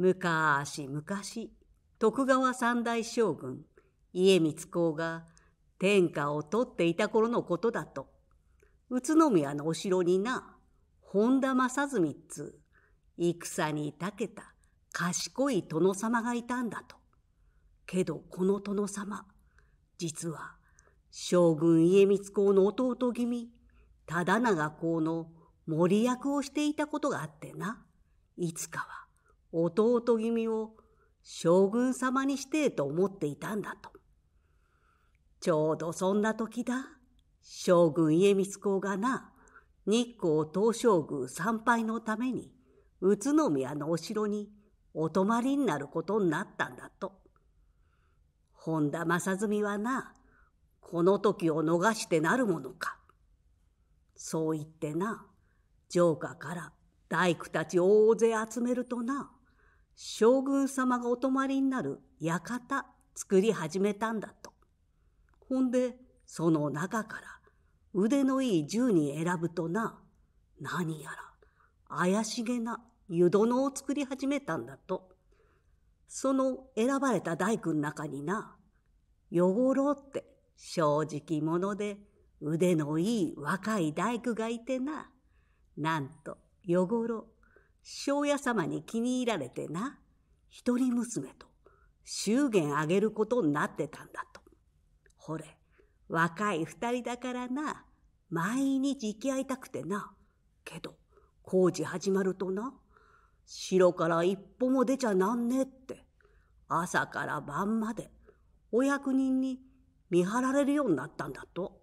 むかしむかし徳川三代将軍家光公が天下を取っていた頃のことだと宇都宮のお城にな本田正純っつ戦に長けた賢い殿様がいたんだと。けどこの殿様実は将軍家光公の弟君忠長公の森役をしていたことがあってないつかは弟君を将軍様にしてと思っていたんだと。ちょうどそんな時だ。将軍家光公がな、日光東照宮参拝のために、宇都宮のお城にお泊まりになることになったんだと。本田正純はな、この時を逃してなるものか。そう言ってな、城下から大工たち大勢集めるとな、将軍様がお泊まりになる館作り始めたんだと。ほんで、その中から腕のいい銃に選ぶとな、何やら怪しげな湯殿を作り始めたんだと。その選ばれた大工の中にな、汚ごろって正直者で腕のいい若い大工がいてな、なんと汚ごろ庄屋様に気に入られてな一人娘と祝言あげることになってたんだと。ほれ若い二人だからな毎日行き合いたくてなけど工事始まるとな城から一歩も出ちゃなんねえって朝から晩までお役人に見張られるようになったんだと。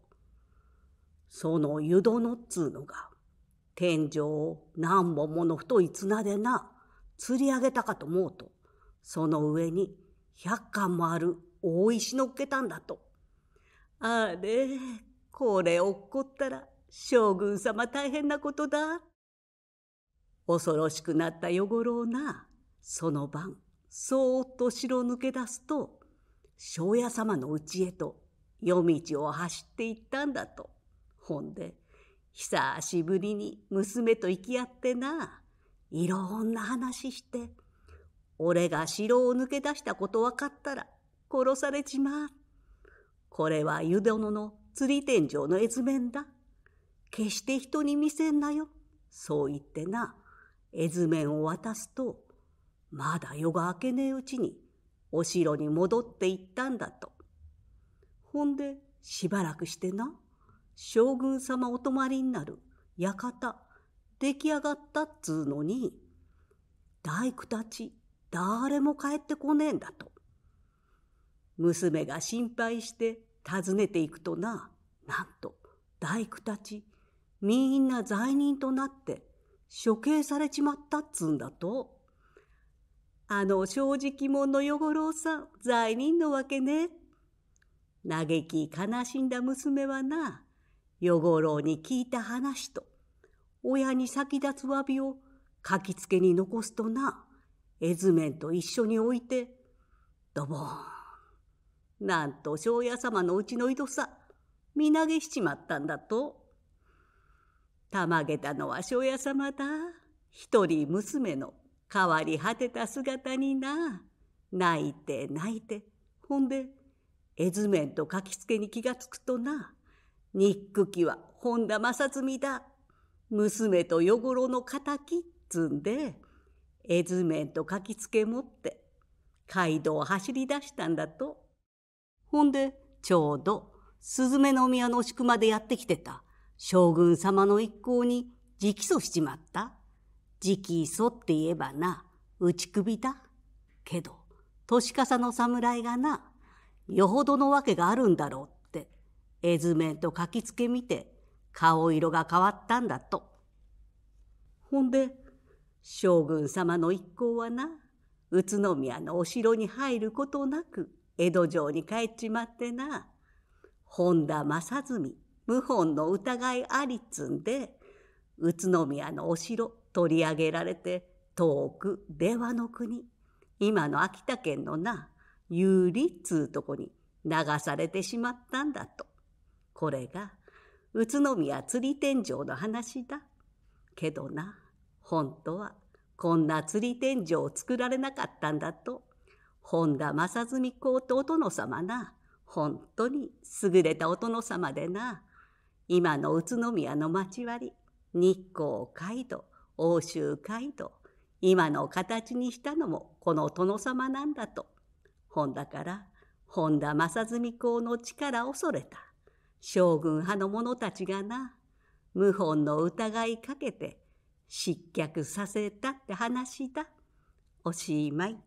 その湯殿っつうのが天井を何本もの太い綱でな、釣り上げたかと思うと、その上に百貫もある大石乗っけたんだと。あれ、これ落っこったら将軍様大変なことだ。恐ろしくなった夜五郎な、その晩、そーっと城抜け出すと、庄屋様の家へと夜道を走っていったんだと。ほんで、久しぶりに娘と行き合ってな。いろんな話して。俺が城を抜け出したこと分かったら殺されちまう。これは湯殿の釣り天井の絵図面だ。決して人に見せんなよ。そう言ってな、絵図面を渡すと、まだ夜が明けねえうちにお城に戻って行ったんだと。ほんで、しばらくしてな。将軍様お泊まりになる館出来上がったっつうのに大工たち誰も帰ってこねえんだと娘が心配して訪ねていくとななんと大工たちみんな罪人となって処刑されちまったっつうんだと。あの正直者の五郎さん罪人のわけね。嘆き悲しんだ娘はな与五郎に聞いた話と、親に先立つ詫びを書きつけに残すとな、絵図面と一緒に置いて、ドボン。なんと庄屋様のうちの井戸さ、身投げしちまったんだと。たまげたのは庄屋様だ。一人娘の変わり果てた姿にな。泣いて泣いて。ほんで、絵図面と書きつけに気がつくとな。ニックは本田正純だ。娘と夜ごろの敵つんで、絵図面と書きつけ持って、街道を走り出したんだと。ほんで、ちょうど、雀宮の宿までやってきてた将軍様の一行に直訴しちまった。直訴って言えばな、打ち首だ。けど、年笠の侍がな、よほどのわけがあるんだろう絵図面と書きつけ見て顔色が変わったんだと。ほんで将軍様の一行はな宇都宮のお城に入ることなく江戸城に帰っちまってな本田正純謀反の疑いありっつんで宇都宮のお城取り上げられて遠く出羽の国今の秋田県のな有利っつうとこに流されてしまったんだと。これが宇都宮釣り天井の話だ。けどな、本当はこんな釣り天井を作られなかったんだと、本田正純公とお殿様な、本当に優れたお殿様でな、今の宇都宮の町割り、日光街道、奥州街道、今の形にしたのもこの殿様なんだと。本だから、本田正純公の力恐れた。将軍派の者たちがな謀反の疑いかけて失脚させたって話だおしまい。